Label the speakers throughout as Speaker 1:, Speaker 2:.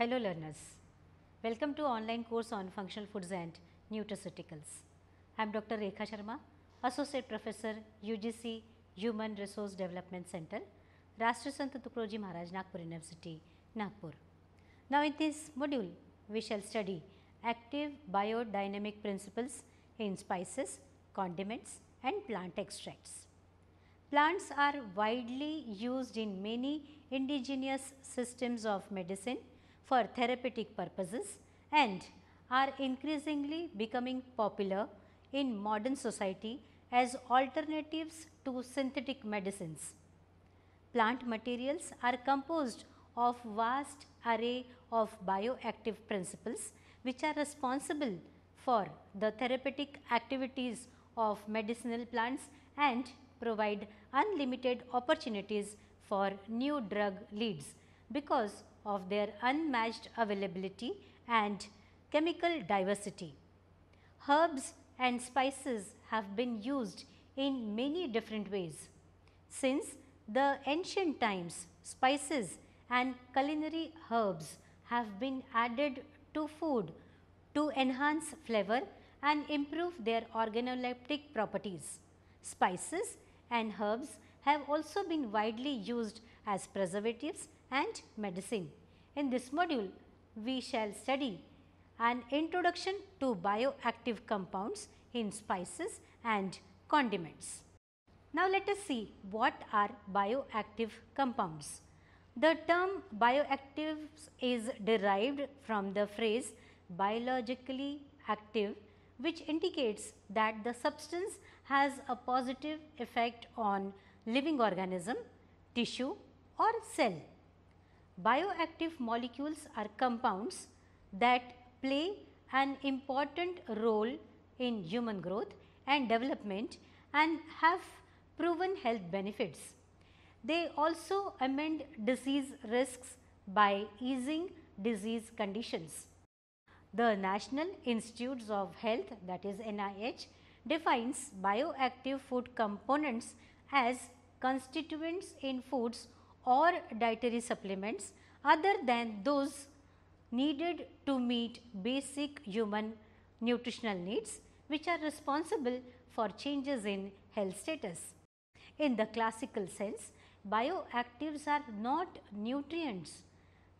Speaker 1: Hello learners, welcome to online course on functional foods and nutraceuticals. I am Dr. Rekha Sharma, Associate Professor UGC Human Resource Development Center, Rashtriya Sant Tukroji Maharaj Nagpur University, Nagpur. Now in this module, we shall study active biodynamic principles in spices, condiments and plant extracts. Plants are widely used in many indigenous systems of medicine for therapeutic purposes and are increasingly becoming popular in modern society as alternatives to synthetic medicines. Plant materials are composed of vast array of bioactive principles which are responsible for the therapeutic activities of medicinal plants and provide unlimited opportunities for new drug leads because of their unmatched availability and chemical diversity. Herbs and spices have been used in many different ways. Since the ancient times, spices and culinary herbs have been added to food to enhance flavor and improve their organoleptic properties. Spices and herbs have also been widely used as preservatives and medicine. In this module, we shall study an introduction to bioactive compounds in spices and condiments. Now, let us see what are bioactive compounds. The term bioactives is derived from the phrase biologically active which indicates that the substance has a positive effect on living organism, tissue or cell. Bioactive molecules are compounds that play an important role in human growth and development and have proven health benefits. They also amend disease risks by easing disease conditions. The National Institutes of Health that is NIH defines bioactive food components as constituents in foods or dietary supplements other than those needed to meet basic human nutritional needs which are responsible for changes in health status. In the classical sense, bioactives are not nutrients,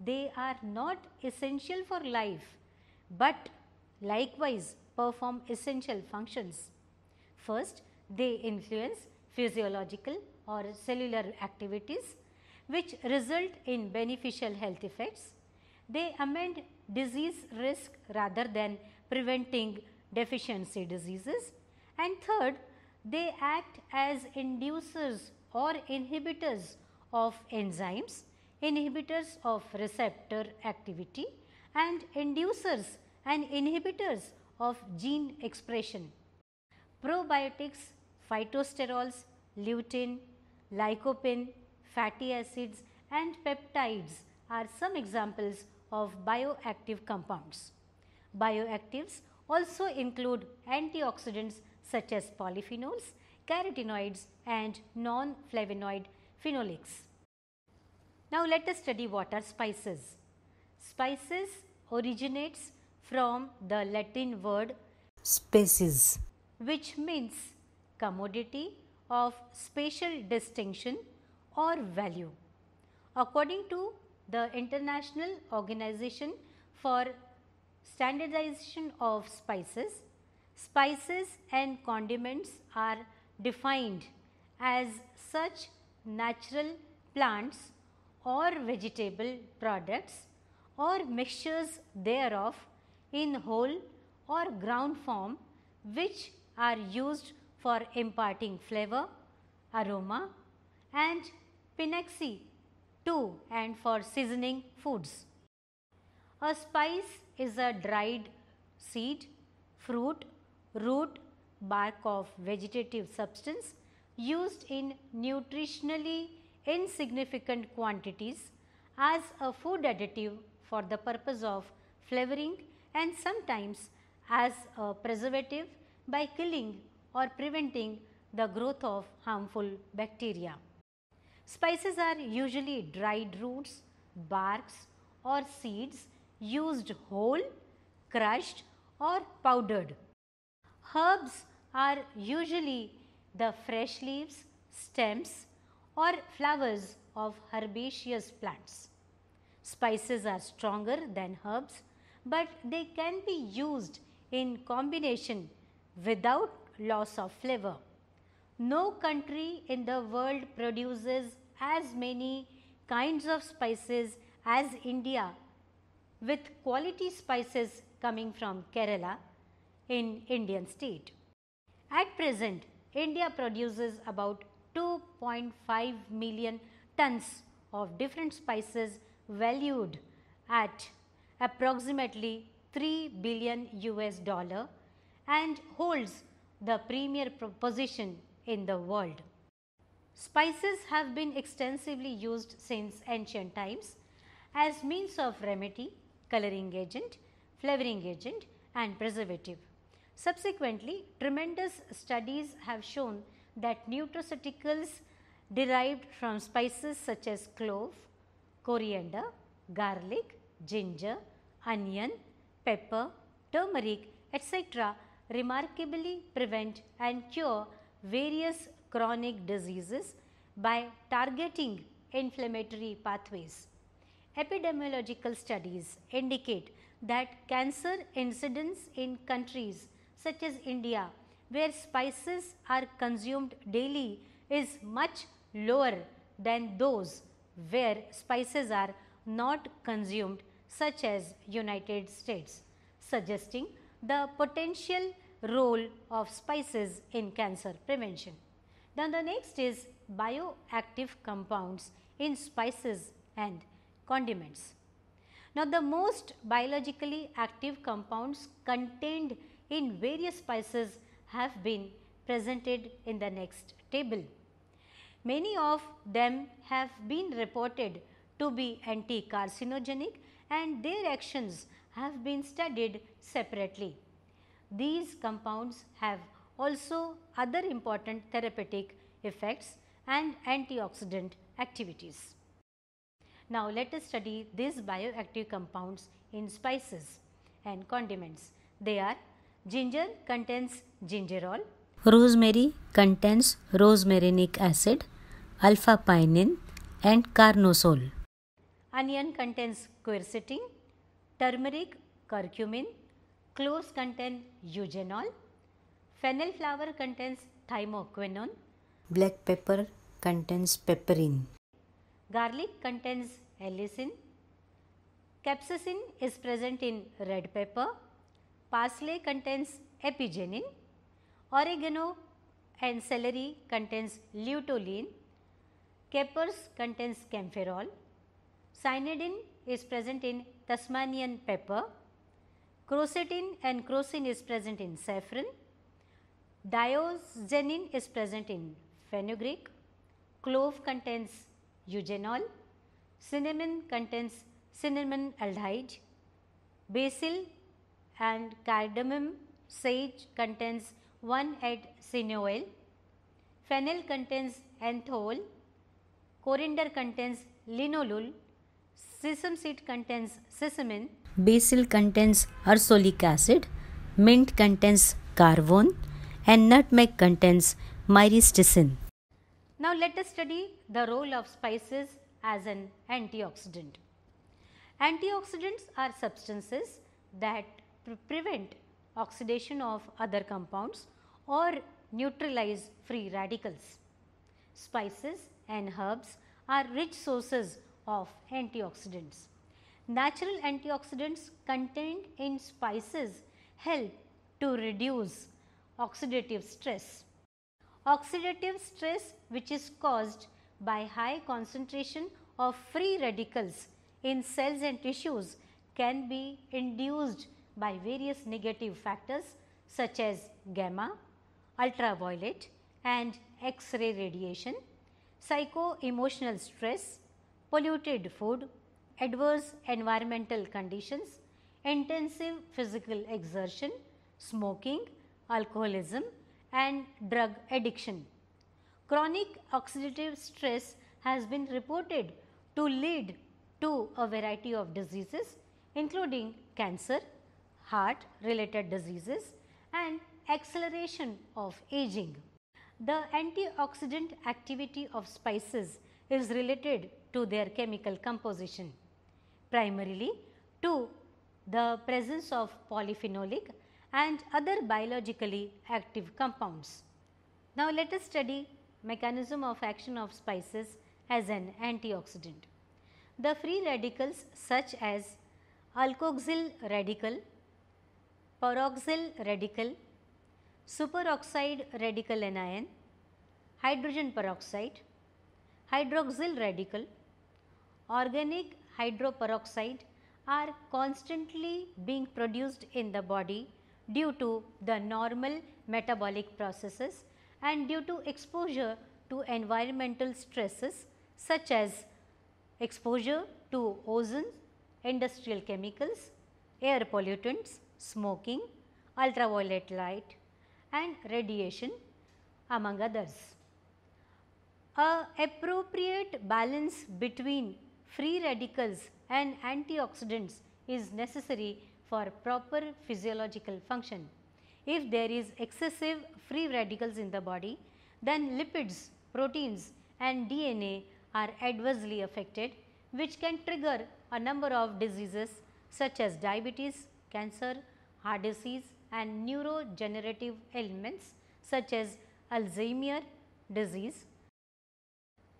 Speaker 1: they are not essential for life, but likewise perform essential functions. First, they influence physiological or cellular activities which result in beneficial health effects. They amend disease risk rather than preventing deficiency diseases. And third, they act as inducers or inhibitors of enzymes, inhibitors of receptor activity and inducers and inhibitors of gene expression. Probiotics phytosterols, lutein, lycopene, fatty acids and peptides are some examples of bioactive compounds. Bioactives also include antioxidants such as polyphenols, carotenoids and non-flavonoid phenolics. Now let us study what are spices. Spices originates from the Latin word species which means commodity of spatial distinction or value. According to the International Organization for Standardization of Spices, spices and condiments are defined as such natural plants or vegetable products or mixtures thereof in whole or ground form which are used for imparting flavor, aroma and pinexi too and for seasoning foods. A spice is a dried seed, fruit, root, bark of vegetative substance used in nutritionally insignificant quantities as a food additive for the purpose of flavoring and sometimes as a preservative by killing or preventing the growth of harmful bacteria. Spices are usually dried roots, barks or seeds used whole, crushed or powdered. Herbs are usually the fresh leaves, stems or flowers of herbaceous plants. Spices are stronger than herbs but they can be used in combination without loss of flavor. No country in the world produces as many kinds of spices as India with quality spices coming from Kerala in Indian state. At present, India produces about 2.5 million tons of different spices valued at approximately 3 billion US dollar and holds the premier position in the world. Spices have been extensively used since ancient times as means of remedy, coloring agent, flavoring agent and preservative. Subsequently, tremendous studies have shown that nutraceuticals derived from spices such as clove, coriander, garlic, ginger, onion, pepper, turmeric etc remarkably prevent and cure various chronic diseases by targeting inflammatory pathways. Epidemiological studies indicate that cancer incidence in countries such as India where spices are consumed daily is much lower than those where spices are not consumed such as United States, suggesting the potential role of spices in cancer prevention. Then the next is bioactive compounds in spices and condiments. Now, the most biologically active compounds contained in various spices have been presented in the next table. Many of them have been reported to be anti-carcinogenic and their actions have been studied separately. These compounds have also other important therapeutic effects and antioxidant activities. Now let us study these bioactive compounds in spices and condiments. They are ginger contains gingerol, rosemary contains rosmarinic acid, alpha pinene and carnosol. Onion contains quercetin turmeric curcumin cloves contain eugenol fennel flower contains thymoquinone black pepper contains piperine garlic contains allicin capsaicin is present in red pepper parsley contains apigenin oregano and celery contains luteolin capers contains kaempferol cyanidin is present in Tasmanian pepper. Crocetin and crocin is present in saffron. Diosgenin is present in fenugreek. Clove contains eugenol. Cinnamon contains cinnamon aldehyde. Basil and cardamom sage contains 1,8-cineoil. Fennel contains anthol. Coriander contains linalool Sesame seed contains sesamin. Basil contains ursolic acid. Mint contains carvone. And nutmeg contains myristicin. Now let us study the role of spices as an antioxidant. Antioxidants are substances that pre prevent oxidation of other compounds or neutralize free radicals. Spices and herbs are rich sources of antioxidants. Natural antioxidants contained in spices help to reduce oxidative stress. Oxidative stress which is caused by high concentration of free radicals in cells and tissues can be induced by various negative factors such as gamma, ultraviolet and X-ray radiation, psycho-emotional stress, polluted food, adverse environmental conditions, intensive physical exertion, smoking, alcoholism and drug addiction. Chronic oxidative stress has been reported to lead to a variety of diseases including cancer, heart related diseases and acceleration of aging. The antioxidant activity of spices is related to their chemical composition, primarily to the presence of polyphenolic and other biologically active compounds. Now, let us study mechanism of action of spices as an antioxidant. The free radicals such as alkoxyl radical, peroxyl radical, superoxide radical anion, hydrogen peroxide, hydroxyl radical, organic hydroperoxide are constantly being produced in the body due to the normal metabolic processes and due to exposure to environmental stresses such as exposure to ozone, industrial chemicals, air pollutants, smoking, ultraviolet light and radiation among others. A appropriate balance between free radicals and antioxidants is necessary for proper physiological function. If there is excessive free radicals in the body, then lipids, proteins and DNA are adversely affected which can trigger a number of diseases such as diabetes, cancer, heart disease and neurodegenerative ailments such as Alzheimer's disease,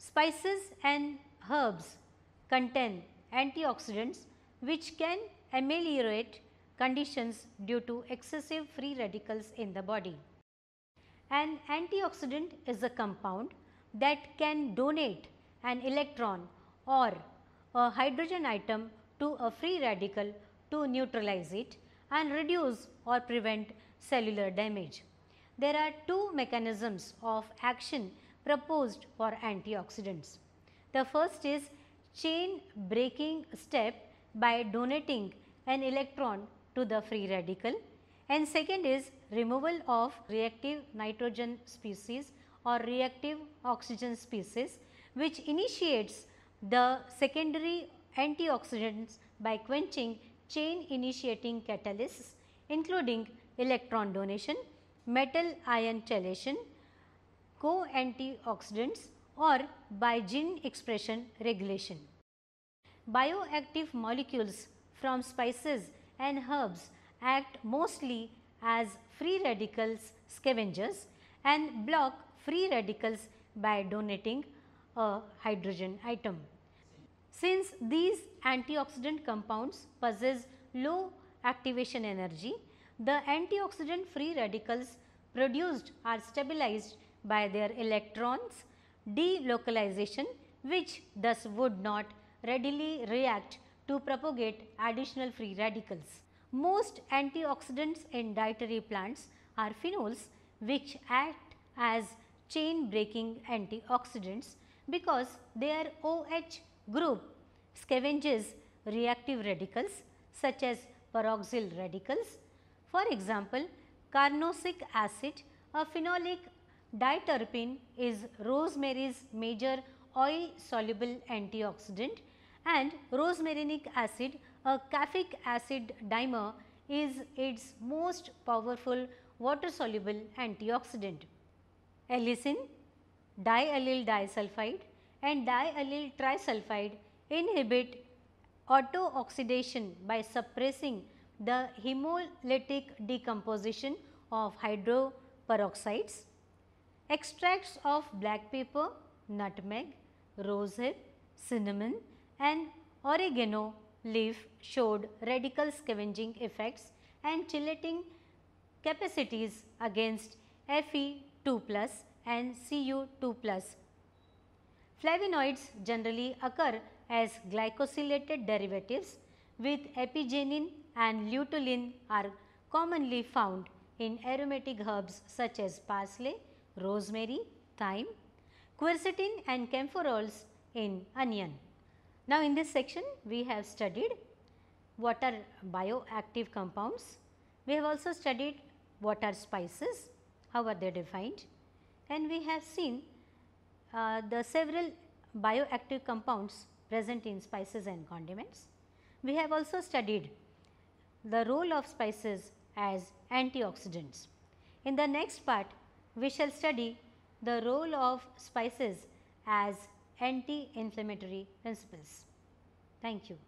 Speaker 1: Spices and herbs contain antioxidants which can ameliorate conditions due to excessive free radicals in the body. An antioxidant is a compound that can donate an electron or a hydrogen atom to a free radical to neutralize it and reduce or prevent cellular damage. There are two mechanisms of action proposed for antioxidants. The first is chain breaking step by donating an electron to the free radical and second is removal of reactive nitrogen species or reactive oxygen species which initiates the secondary antioxidants by quenching chain initiating catalysts including electron donation, metal ion chelation co-antioxidants or by gene expression regulation. Bioactive molecules from spices and herbs act mostly as free radicals scavengers and block free radicals by donating a hydrogen atom. Since these antioxidant compounds possess low activation energy, the antioxidant free radicals produced are stabilized by their electrons, delocalization which thus would not readily react to propagate additional free radicals. Most antioxidants in dietary plants are phenols which act as chain breaking antioxidants because their OH group scavenges reactive radicals such as peroxyl radicals. For example, carnosic acid, a phenolic Diterpene is rosemary's major oil soluble antioxidant and rosmarinic acid a caffeic acid dimer is its most powerful water soluble antioxidant. Allicin, diallyl disulfide and diallyl trisulfide inhibit auto-oxidation by suppressing the hemolytic decomposition of hydroperoxides extracts of black pepper, nutmeg, rosehip, cinnamon and oregano leaf showed radical scavenging effects and chelating capacities against Fe2 and Cu2 Flavonoids generally occur as glycosylated derivatives with epigenin and luteolin are commonly found in aromatic herbs such as parsley, rosemary, thyme, quercetin and camphorols in onion. Now, in this section we have studied what are bioactive compounds. We have also studied what are spices, how are they defined and we have seen uh, the several bioactive compounds present in spices and condiments. We have also studied the role of spices as antioxidants. In the next part, we shall study the role of spices as anti-inflammatory principles. Thank you.